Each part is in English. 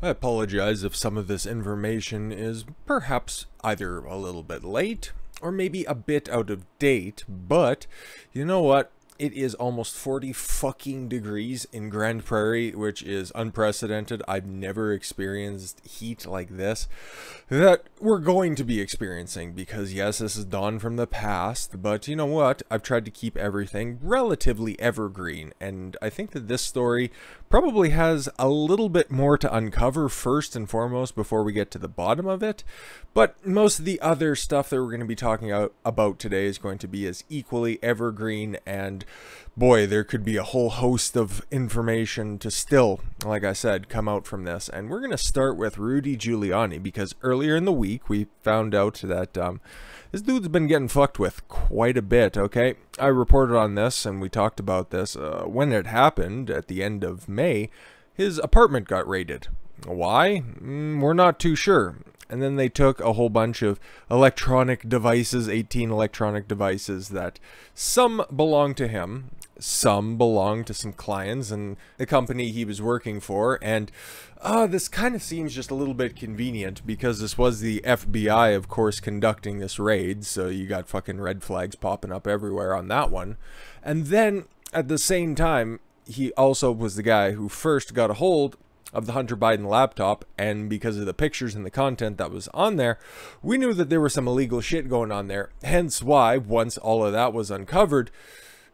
I apologize if some of this information is perhaps either a little bit late or maybe a bit out of date, but you know what? It is almost 40 fucking degrees in Grand Prairie, which is unprecedented. I've never experienced heat like this that we're going to be experiencing because, yes, this is dawn from the past, but you know what? I've tried to keep everything relatively evergreen, and I think that this story probably has a little bit more to uncover first and foremost before we get to the bottom of it, but most of the other stuff that we're going to be talking about today is going to be as equally evergreen and boy, there could be a whole host of information to still, like I said, come out from this. And we're going to start with Rudy Giuliani because earlier in the week we found out that um, this dude's been getting fucked with quite a bit, okay? I reported on this and we talked about this. Uh, when it happened at the end of May, his apartment got raided. Why? Mm, we're not too sure. And then they took a whole bunch of electronic devices, 18 electronic devices that some belong to him, some belong to some clients and the company he was working for. And uh, this kind of seems just a little bit convenient because this was the FBI, of course, conducting this raid. So you got fucking red flags popping up everywhere on that one. And then at the same time, he also was the guy who first got a hold of the Hunter Biden laptop and because of the pictures and the content that was on there, we knew that there was some illegal shit going on there. Hence why, once all of that was uncovered,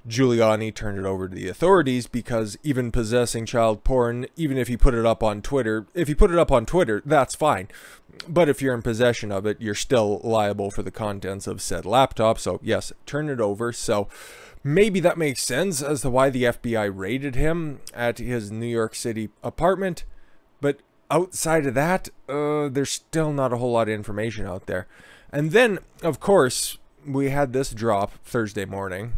Giuliani turned it over to the authorities because even possessing child porn, even if he put it up on Twitter, if he put it up on Twitter, that's fine. But if you're in possession of it, you're still liable for the contents of said laptop. So, yes, turn it over. So, Maybe that makes sense as to why the FBI raided him at his New York City apartment, but outside of that, uh, there's still not a whole lot of information out there. And then, of course, we had this drop Thursday morning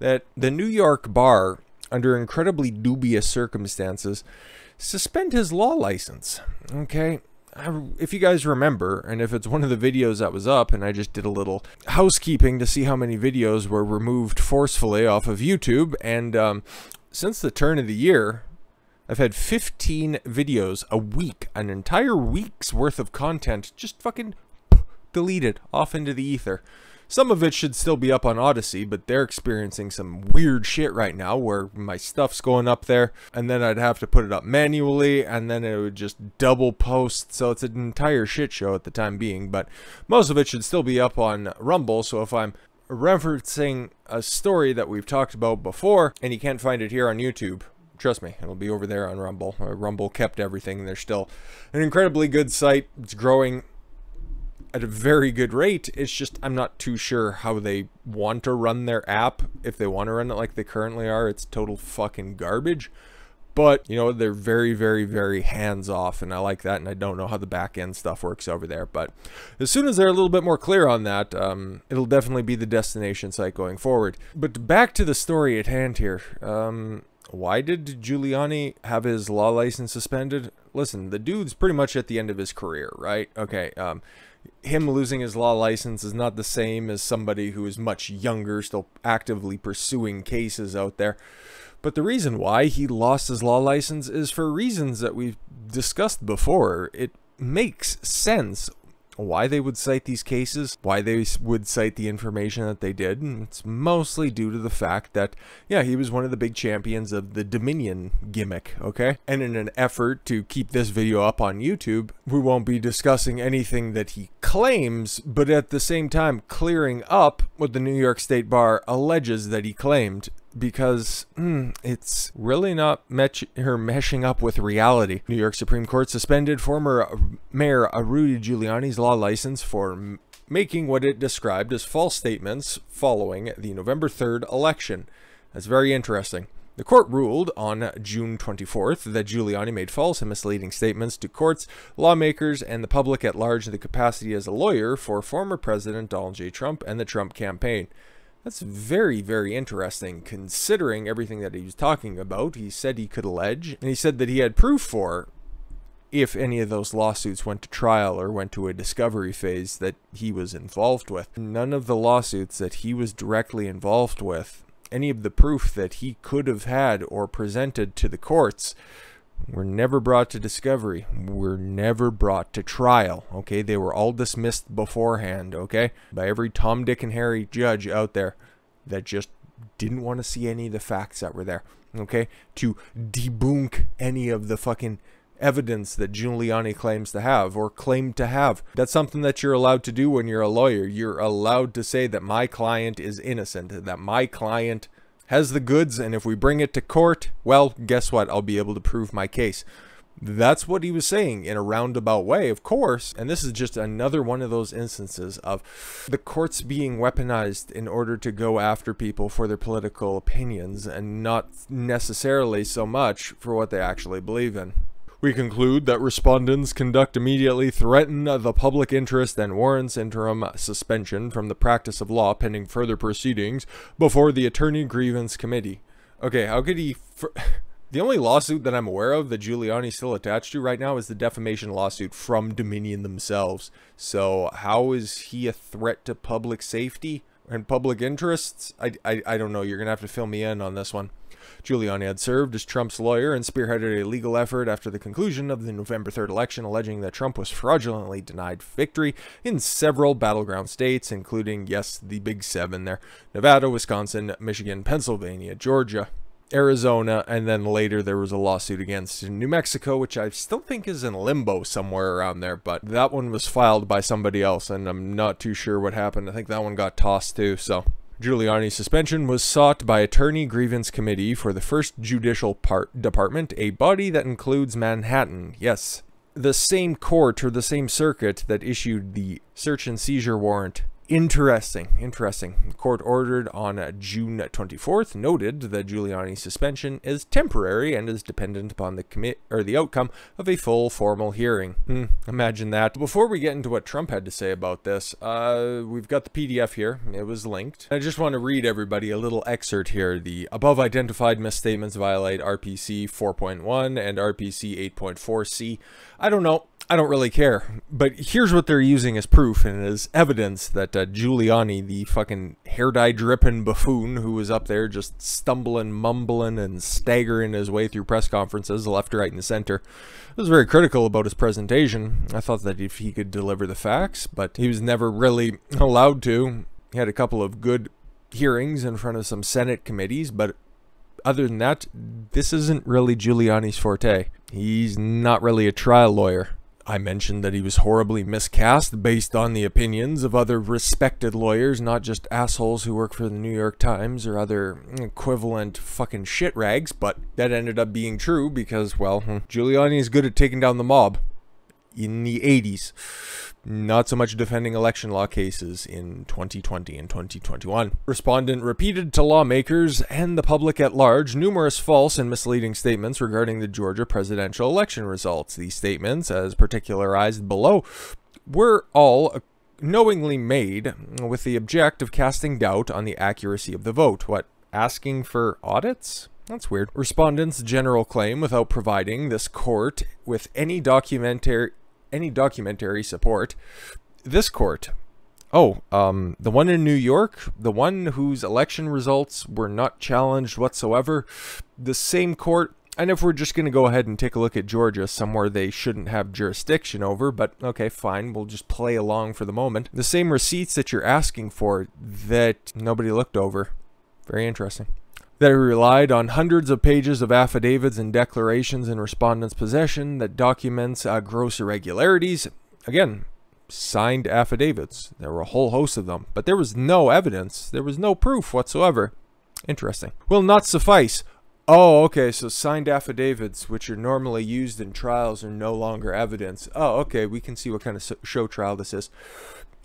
that the New York bar, under incredibly dubious circumstances, suspend his law license. Okay, I, if you guys remember, and if it's one of the videos that was up, and I just did a little housekeeping to see how many videos were removed forcefully off of YouTube, and um, since the turn of the year, I've had 15 videos a week, an entire week's worth of content just fucking deleted off into the ether. Some of it should still be up on Odyssey, but they're experiencing some weird shit right now where my stuff's going up there and then I'd have to put it up manually and then it would just double post. So it's an entire shit show at the time being, but most of it should still be up on Rumble. So if I'm referencing a story that we've talked about before and you can't find it here on YouTube, trust me, it'll be over there on Rumble. Uh, Rumble kept everything. They're still an incredibly good site. It's growing at a very good rate. It's just I'm not too sure how they want to run their app. If they want to run it like they currently are, it's total fucking garbage. But, you know, they're very, very, very hands off, and I like that, and I don't know how the back end stuff works over there. But as soon as they're a little bit more clear on that, um, it'll definitely be the destination site going forward. But back to the story at hand here. Um, why did Giuliani have his law license suspended? Listen, the dude's pretty much at the end of his career, right? Okay, um, him losing his law license is not the same as somebody who is much younger, still actively pursuing cases out there. But the reason why he lost his law license is for reasons that we've discussed before. It makes sense why they would cite these cases, why they would cite the information that they did, and it's mostly due to the fact that, yeah, he was one of the big champions of the Dominion gimmick, okay? And in an effort to keep this video up on YouTube, we won't be discussing anything that he claims, but at the same time clearing up what the New York State Bar alleges that he claimed because mm, it's really not met- her meshing up with reality. New York Supreme Court suspended former Mayor Rudy Giuliani's law license for making what it described as false statements following the November 3rd election. That's very interesting. The court ruled on June 24th that Giuliani made false and misleading statements to courts, lawmakers, and the public at large in the capacity as a lawyer for former President Donald J. Trump and the Trump campaign. That's very, very interesting, considering everything that he was talking about. He said he could allege, and he said that he had proof for if any of those lawsuits went to trial or went to a discovery phase that he was involved with. None of the lawsuits that he was directly involved with, any of the proof that he could have had or presented to the courts, were never brought to discovery. Were never brought to trial. Okay, they were all dismissed beforehand, okay, by every Tom, Dick, and Harry judge out there that just didn't want to see any of the facts that were there, okay, to debunk any of the fucking evidence that Giuliani claims to have or claimed to have. That's something that you're allowed to do when you're a lawyer. You're allowed to say that my client is innocent, that my client has the goods, and if we bring it to court, well, guess what? I'll be able to prove my case. That's what he was saying in a roundabout way, of course. And this is just another one of those instances of the courts being weaponized in order to go after people for their political opinions and not necessarily so much for what they actually believe in. We conclude that respondents conduct immediately threaten the public interest and warrants interim suspension from the practice of law pending further proceedings before the Attorney Grievance Committee. Okay, how could he... the only lawsuit that I'm aware of that Giuliani's still attached to right now is the defamation lawsuit from Dominion themselves. So how is he a threat to public safety? and public interests? I, I, I don't know. You're going to have to fill me in on this one. Giuliani had served as Trump's lawyer and spearheaded a legal effort after the conclusion of the November 3rd election, alleging that Trump was fraudulently denied victory in several battleground states, including, yes, the Big Seven there Nevada, Wisconsin, Michigan, Pennsylvania, Georgia. Arizona, and then later there was a lawsuit against New Mexico, which I still think is in limbo somewhere around there, but that one was filed by somebody else, and I'm not too sure what happened. I think that one got tossed too, so. Giuliani's suspension was sought by Attorney Grievance Committee for the First Judicial part Department, a body that includes Manhattan. Yes, the same court or the same circuit that issued the search and seizure warrant Interesting, interesting. The court ordered on June 24th noted that Giuliani's suspension is temporary and is dependent upon the commit or the outcome of a full formal hearing. Hmm, imagine that. Before we get into what Trump had to say about this, uh, we've got the PDF here. It was linked. I just want to read everybody a little excerpt here. The above identified misstatements violate RPC 4.1 and RPC 8.4c. I don't know. I don't really care. But here's what they're using as proof and as evidence that uh, Giuliani, the fucking hair dye dripping buffoon who was up there just stumbling, mumbling, and staggering his way through press conferences left, right, and center, was very critical about his presentation. I thought that if he could deliver the facts, but he was never really allowed to. He had a couple of good hearings in front of some Senate committees, but other than that, this isn't really Giuliani's forte. He's not really a trial lawyer. I mentioned that he was horribly miscast based on the opinions of other respected lawyers, not just assholes who work for the New York Times or other equivalent fucking shit rags, but that ended up being true because, well, hmm, Giuliani is good at taking down the mob in the 80s. Not so much defending election law cases in 2020 and 2021. Respondent repeated to lawmakers and the public at large numerous false and misleading statements regarding the Georgia presidential election results. These statements, as particularized below, were all knowingly made with the object of casting doubt on the accuracy of the vote. What, asking for audits? That's weird. Respondents' general claim without providing this court with any documentary any documentary support. This court. Oh, um, the one in New York, the one whose election results were not challenged whatsoever, the same court. And if we're just going to go ahead and take a look at Georgia, somewhere they shouldn't have jurisdiction over, but okay, fine, we'll just play along for the moment. The same receipts that you're asking for that nobody looked over. Very interesting that he relied on hundreds of pages of affidavits and declarations in respondents' possession that documents uh, gross irregularities. Again, signed affidavits. There were a whole host of them, but there was no evidence. There was no proof whatsoever. Interesting. Will not suffice. Oh, okay, so signed affidavits, which are normally used in trials, are no longer evidence. Oh, okay, we can see what kind of show trial this is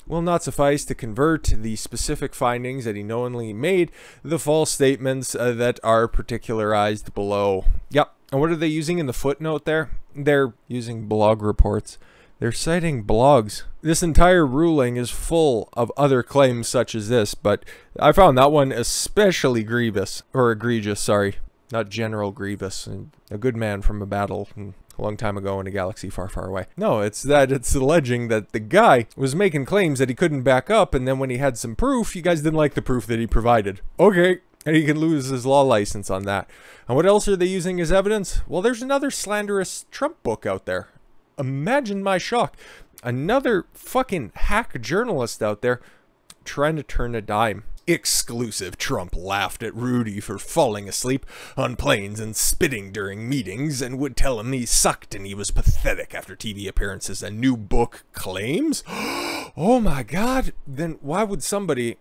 will not suffice to convert the specific findings that he knowingly made, the false statements uh, that are particularized below. Yep. And what are they using in the footnote there? They're using blog reports. They're citing blogs. This entire ruling is full of other claims such as this, but I found that one especially grievous, or egregious, sorry. Not General Grievous, a good man from a battle, hmm a long time ago in a galaxy far, far away. No, it's that it's alleging that the guy was making claims that he couldn't back up, and then when he had some proof, you guys didn't like the proof that he provided. Okay, and he can lose his law license on that. And what else are they using as evidence? Well, there's another slanderous Trump book out there. Imagine my shock. Another fucking hack journalist out there trying to turn a dime exclusive. Trump laughed at Rudy for falling asleep on planes and spitting during meetings and would tell him he sucked and he was pathetic after TV appearances. A new book claims? oh my god, then why would somebody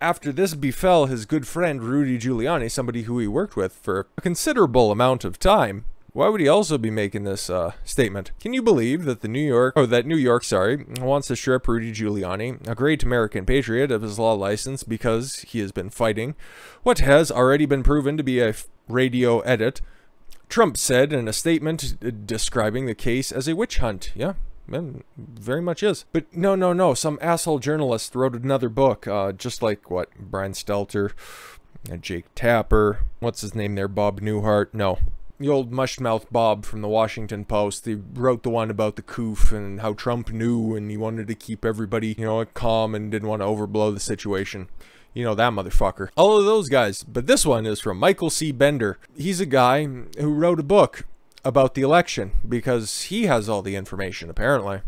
after this befell his good friend Rudy Giuliani, somebody who he worked with for a considerable amount of time, why would he also be making this uh, statement? Can you believe that the New York, oh, that New York, sorry, wants to strip Rudy Giuliani, a great American patriot, of his law license because he has been fighting what has already been proven to be a radio edit? Trump said in a statement uh, describing the case as a witch hunt. Yeah, man, very much is. But no, no, no, some asshole journalist wrote another book, uh, just like what Brian Stelter, uh, Jake Tapper, what's his name there, Bob Newhart. No, the old mushmouth Bob from the Washington Post. They wrote the one about the coof and how Trump knew and he wanted to keep everybody, you know, calm and didn't want to overblow the situation. You know, that motherfucker. All of those guys. But this one is from Michael C. Bender. He's a guy who wrote a book about the election because he has all the information, apparently.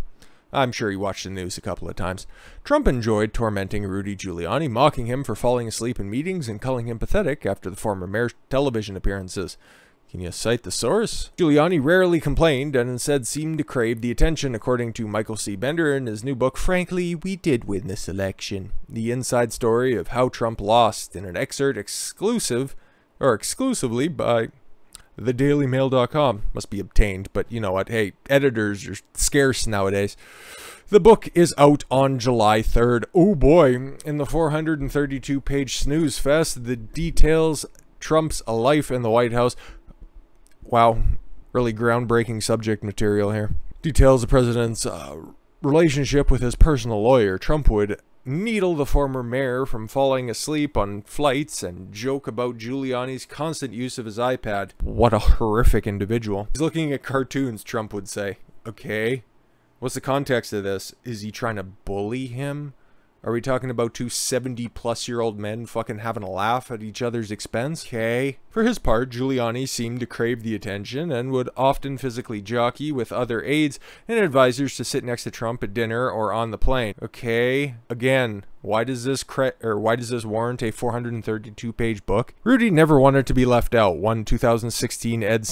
I'm sure he watched the news a couple of times. Trump enjoyed tormenting Rudy Giuliani, mocking him for falling asleep in meetings and calling him pathetic after the former mayor's television appearances. Can you cite the source? Giuliani rarely complained and instead seemed to crave the attention, according to Michael C. Bender in his new book, Frankly, We Did Win This Election. The inside story of how Trump lost in an excerpt exclusive, or exclusively by thedailymail.com must be obtained, but you know what, hey, editors are scarce nowadays. The book is out on July 3rd. Oh boy, in the 432 page snooze fest, the details Trump's life in the White House wow, really groundbreaking subject material here. Details the president's uh, relationship with his personal lawyer. Trump would needle the former mayor from falling asleep on flights and joke about Giuliani's constant use of his iPad. What a horrific individual. He's looking at cartoons, Trump would say. Okay. What's the context of this? Is he trying to bully him? Are we talking about two 70 plus year old men fucking having a laugh at each other's expense? Okay. For his part, Giuliani seemed to crave the attention and would often physically jockey with other aides and advisors to sit next to Trump at dinner or on the plane. Okay. Again, why does this cre or why does this warrant a 432 page book? Rudy never wanted to be left out. One 2016 Ed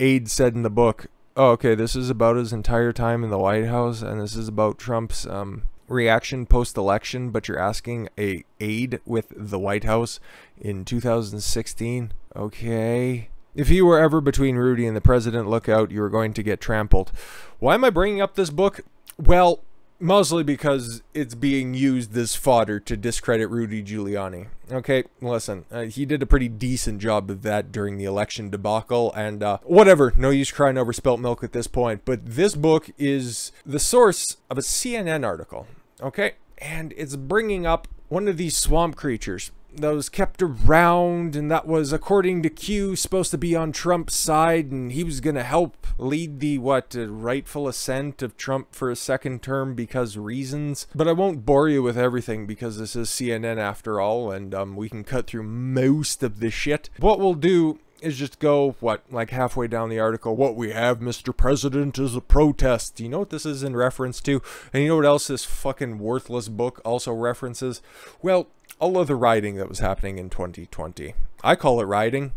aide said in the book, "Oh, okay, this is about his entire time in the White House and this is about Trump's um reaction post-election, but you're asking a aide with the White House in 2016. Okay. If you were ever between Rudy and the president, look out, you are going to get trampled. Why am I bringing up this book? Well, mostly because it's being used as fodder to discredit Rudy Giuliani. Okay, listen, uh, he did a pretty decent job of that during the election debacle, and uh, whatever, no use crying over spilt milk at this point, but this book is the source of a CNN article Okay, and it's bringing up one of these swamp creatures that was kept around and that was, according to Q, supposed to be on Trump's side and he was going to help lead the, what, uh, rightful ascent of Trump for a second term because reasons. But I won't bore you with everything because this is CNN after all and um, we can cut through most of this shit. What we'll do is just go, what, like halfway down the article, what we have, Mr. President, is a protest. Do you know what this is in reference to? And you know what else this fucking worthless book also references? Well, all of the rioting that was happening in 2020. I call it rioting.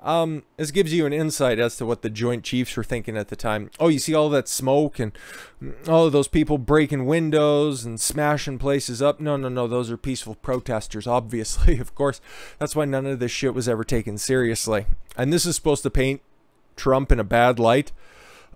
Um, this gives you an insight as to what the Joint Chiefs were thinking at the time. Oh, you see all that smoke and all those people breaking windows and smashing places up. No, no, no, those are peaceful protesters, obviously, of course. That's why none of this shit was ever taken seriously. And this is supposed to paint Trump in a bad light.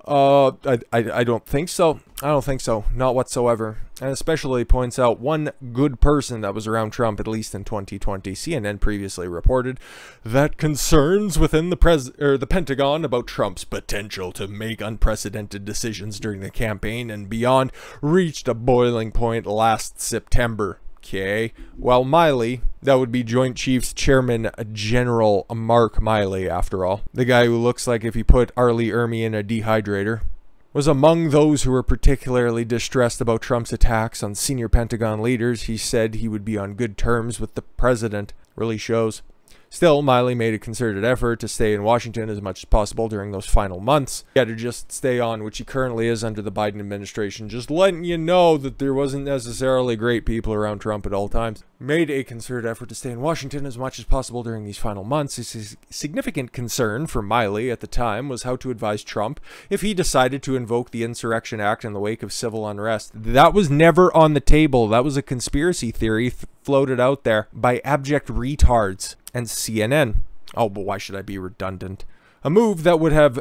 Uh, I, I, I don't think so. I don't think so. Not whatsoever. And especially points out one good person that was around Trump, at least in 2020. CNN previously reported that concerns within the pres or the Pentagon about Trump's potential to make unprecedented decisions during the campaign and beyond reached a boiling point last September. Okay. While Miley, that would be Joint Chiefs Chairman General Mark Miley, after all. The guy who looks like if he put Arlie Ermy in a dehydrator. Was among those who were particularly distressed about Trump's attacks on senior Pentagon leaders. He said he would be on good terms with the president. Really shows. Still, Miley made a concerted effort to stay in Washington as much as possible during those final months. He had to just stay on, which he currently is under the Biden administration, just letting you know that there wasn't necessarily great people around Trump at all times made a concerted effort to stay in Washington as much as possible during these final months. His significant concern for Miley at the time was how to advise Trump if he decided to invoke the Insurrection Act in the wake of civil unrest. That was never on the table. That was a conspiracy theory th floated out there by abject retards and CNN. Oh, but why should I be redundant? A move that would have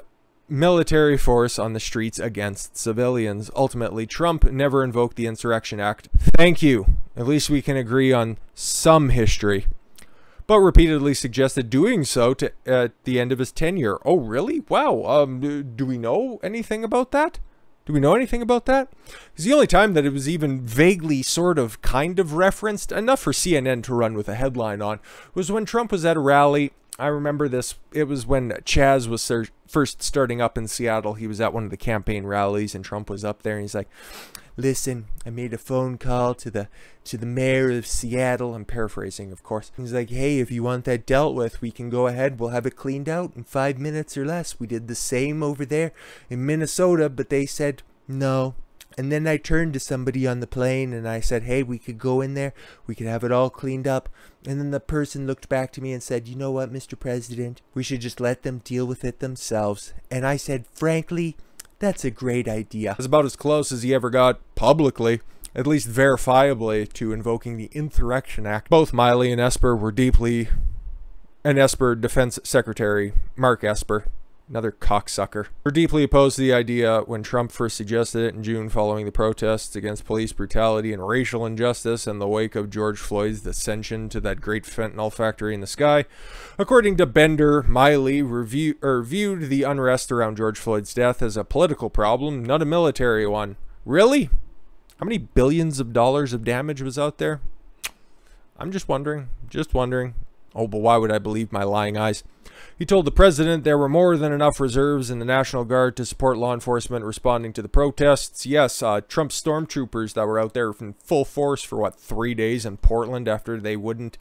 military force on the streets against civilians. Ultimately, Trump never invoked the Insurrection Act. Thank you. At least we can agree on some history. But repeatedly suggested doing so to, at the end of his tenure. Oh, really? Wow. Um, do we know anything about that? Do we know anything about that? It's the only time that it was even vaguely sort of kind of referenced, enough for CNN to run with a headline on, was when Trump was at a rally I remember this. It was when Chaz was first starting up in Seattle. He was at one of the campaign rallies, and Trump was up there, and he's like, "Listen, I made a phone call to the to the mayor of Seattle. I'm paraphrasing, of course. He's like, "Hey, if you want that dealt with, we can go ahead. We'll have it cleaned out in five minutes or less. We did the same over there in Minnesota, but they said no." And then I turned to somebody on the plane and I said, hey, we could go in there. We could have it all cleaned up. And then the person looked back to me and said, you know what, Mr. President, we should just let them deal with it themselves. And I said, frankly, that's a great idea. It's about as close as he ever got publicly at least verifiably, to invoking the Insurrection Act. Both Miley and Esper were deeply, and Esper Defense Secretary Mark Esper Another cocksucker. We're deeply opposed to the idea when Trump first suggested it in June following the protests against police brutality and racial injustice in the wake of George Floyd's ascension to that great fentanyl factory in the sky. According to Bender, Miley review, er, viewed the unrest around George Floyd's death as a political problem, not a military one. Really? How many billions of dollars of damage was out there? I'm just wondering. Just wondering. Oh, but why would I believe my lying eyes? He told the president there were more than enough reserves in the National Guard to support law enforcement responding to the protests. Yes, uh, stormtroopers that were out there in full force for, what, three days in Portland after they wouldn't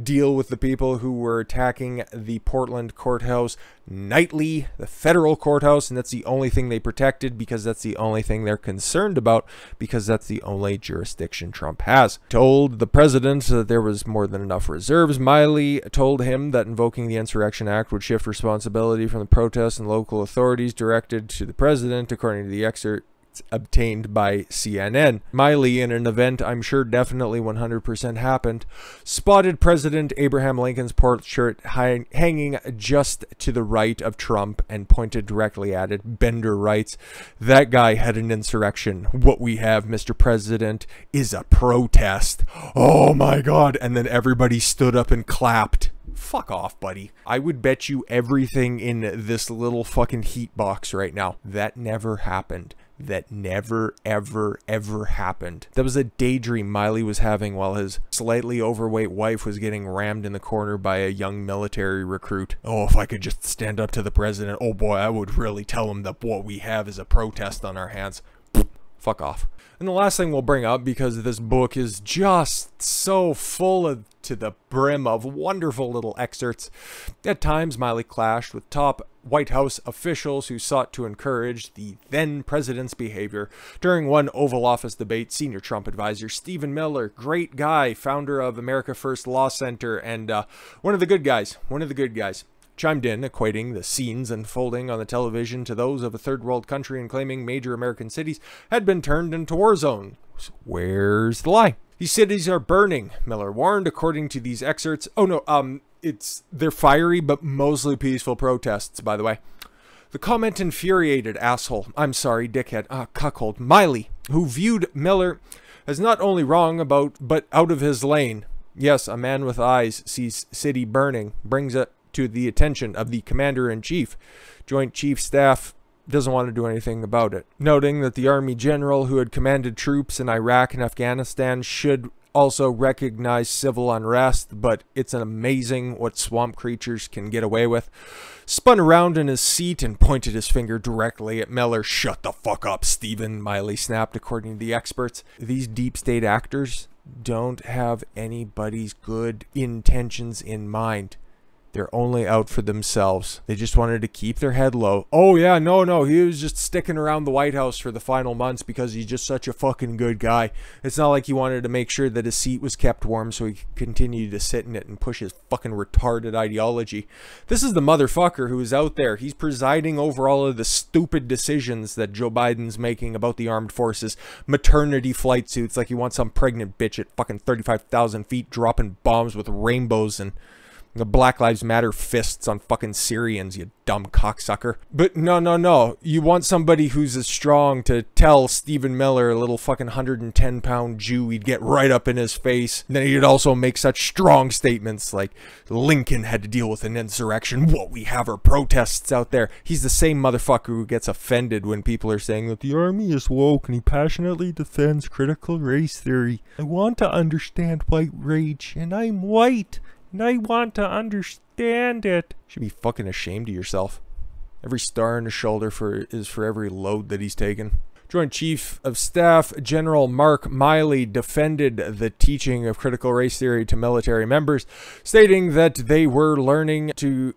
deal with the people who were attacking the Portland courthouse nightly, the federal courthouse, and that's the only thing they protected because that's the only thing they're concerned about because that's the only jurisdiction Trump has. Told the president that there was more than enough reserves. Miley told him that invoking the Insurrection Act would shift responsibility from the protests and local authorities directed to the president, according to the excerpt obtained by CNN. Miley, in an event I'm sure definitely 100% happened, spotted President Abraham Lincoln's portrait hang hanging just to the right of Trump and pointed directly at it. Bender writes, That guy had an insurrection. What we have, Mr. President, is a protest. Oh my God. And then everybody stood up and clapped. Fuck off, buddy. I would bet you everything in this little fucking heat box right now. That never happened. That never, ever, ever happened. That was a daydream Miley was having while his slightly overweight wife was getting rammed in the corner by a young military recruit. Oh, if I could just stand up to the president, oh boy, I would really tell him that what we have is a protest on our hands. Fuck off. And the last thing we'll bring up, because this book is just so full of to the brim of wonderful little excerpts. At times, Miley clashed with top White House officials who sought to encourage the then president's behavior. During one Oval Office debate, senior Trump advisor Stephen Miller, great guy, founder of America First Law Center, and uh, one of the good guys, one of the good guys chimed in, equating the scenes unfolding on the television to those of a third world country and claiming major American cities had been turned into war zones. Where's the lie? These cities are burning, Miller warned, according to these excerpts. Oh no, um, it's they're fiery but mostly peaceful protests, by the way. The comment infuriated asshole. I'm sorry, dickhead. Ah, cuckold. Miley, who viewed Miller as not only wrong about but out of his lane. Yes, a man with eyes sees city burning, brings it to the attention of the commander in chief. Joint Chief Staff doesn't want to do anything about it, noting that the army general who had commanded troops in Iraq and Afghanistan should also recognize civil unrest, but it's amazing what swamp creatures can get away with. Spun around in his seat and pointed his finger directly at Miller. Shut the fuck up, Stephen, Miley snapped, according to the experts. These deep state actors don't have anybody's good intentions in mind. They're only out for themselves. They just wanted to keep their head low. Oh, yeah, no, no. He was just sticking around the White House for the final months because he's just such a fucking good guy. It's not like he wanted to make sure that his seat was kept warm so he could continue to sit in it and push his fucking retarded ideology. This is the motherfucker who is out there. He's presiding over all of the stupid decisions that Joe Biden's making about the armed forces, maternity flight suits, like he wants some pregnant bitch at fucking 35,000 feet dropping bombs with rainbows and the Black Lives Matter fists on fucking Syrians, you dumb cocksucker. But no, no, no. You want somebody who's as strong to tell Stephen Miller, a little fucking 110 pound Jew, he'd get right up in his face. And then he'd also make such strong statements like Lincoln had to deal with an insurrection. What we have are protests out there. He's the same motherfucker who gets offended when people are saying that the army is woke and he passionately defends critical race theory. I want to understand white rage and I'm white and I want to understand it. You should be fucking ashamed of yourself. Every star on his shoulder for is for every load that he's taken. Joint Chief of Staff General Mark Miley defended the teaching of critical race theory to military members, stating that they were learning to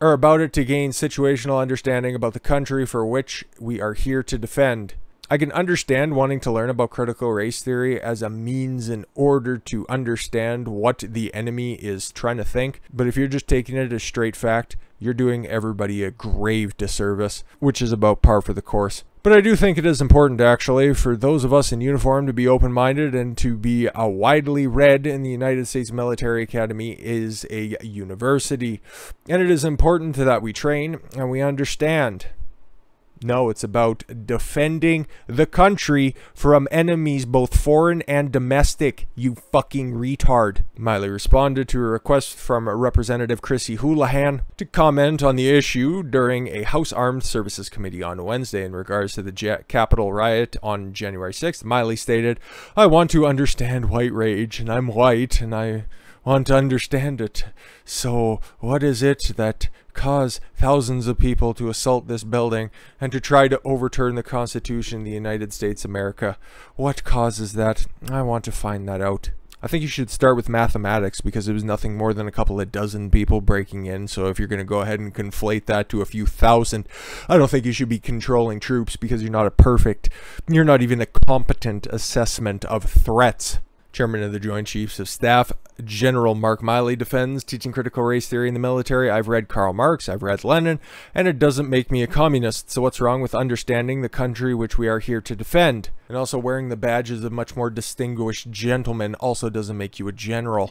or about it to gain situational understanding about the country for which we are here to defend. I can understand wanting to learn about critical race theory as a means in order to understand what the enemy is trying to think, but if you're just taking it as straight fact, you're doing everybody a grave disservice, which is about par for the course. But I do think it is important, actually, for those of us in uniform to be open minded and to be widely read in the United States Military Academy is a university. And it is important that we train and we understand no, it's about defending the country from enemies, both foreign and domestic, you fucking retard. Miley responded to a request from Representative Chrissy Houlihan to comment on the issue during a House Armed Services Committee on Wednesday in regards to the Capitol riot on January 6th. Miley stated, I want to understand white rage, and I'm white, and I want to understand it. So, what is it that cause thousands of people to assault this building and to try to overturn the Constitution of the United States America. What causes that? I want to find that out. I think you should start with mathematics because it was nothing more than a couple of dozen people breaking in. So if you're going to go ahead and conflate that to a few thousand, I don't think you should be controlling troops because you're not a perfect, you're not even a competent assessment of threats. Chairman of the Joint Chiefs of Staff, General Mark Miley defends teaching critical race theory in the military. I've read Karl Marx, I've read Lenin, and it doesn't make me a communist, so what's wrong with understanding the country which we are here to defend? And also wearing the badges of much more distinguished gentlemen also doesn't make you a general.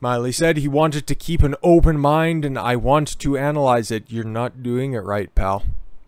Miley said he wanted to keep an open mind and I want to analyze it. You're not doing it right, pal.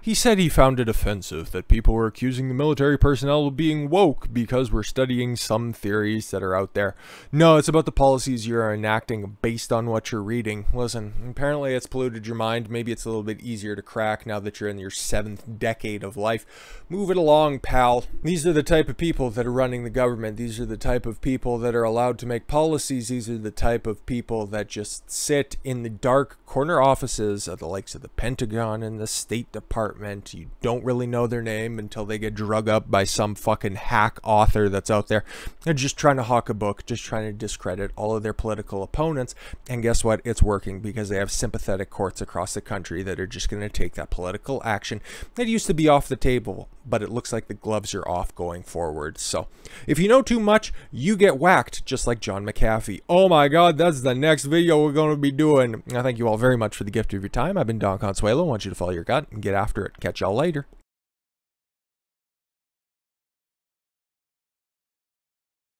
He said he found it offensive that people were accusing the military personnel of being woke because we're studying some theories that are out there. No, it's about the policies you're enacting based on what you're reading. Listen, apparently it's polluted your mind. Maybe it's a little bit easier to crack now that you're in your seventh decade of life. Move it along, pal. These are the type of people that are running the government. These are the type of people that are allowed to make policies. These are the type of people that just sit in the dark corner offices of the likes of the Pentagon and the State Department apartment. You don't really know their name until they get drug up by some fucking hack author that's out there. They're just trying to hawk a book, just trying to discredit all of their political opponents. And guess what? It's working because they have sympathetic courts across the country that are just going to take that political action that used to be off the table, but it looks like the gloves are off going forward. So if you know too much, you get whacked, just like John McAfee. Oh my God, that's the next video we're going to be doing. I thank you all very much for the gift of your time. I've been Don Consuelo. I want you to follow your gut and get after it. Catch y'all later.